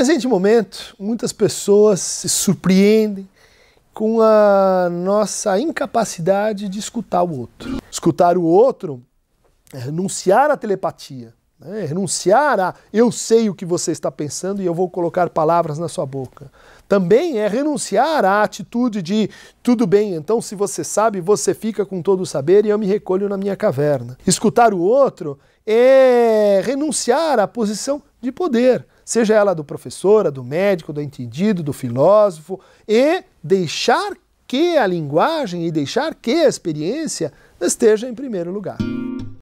presente momento, muitas pessoas se surpreendem com a nossa incapacidade de escutar o outro. Escutar o outro é renunciar à telepatia, né? é renunciar a eu sei o que você está pensando e eu vou colocar palavras na sua boca. Também é renunciar à atitude de tudo bem, então se você sabe, você fica com todo o saber e eu me recolho na minha caverna. Escutar o outro é renunciar à posição de poder, seja ela do professora, do médico, do entendido, do filósofo, e deixar que a linguagem e deixar que a experiência esteja em primeiro lugar.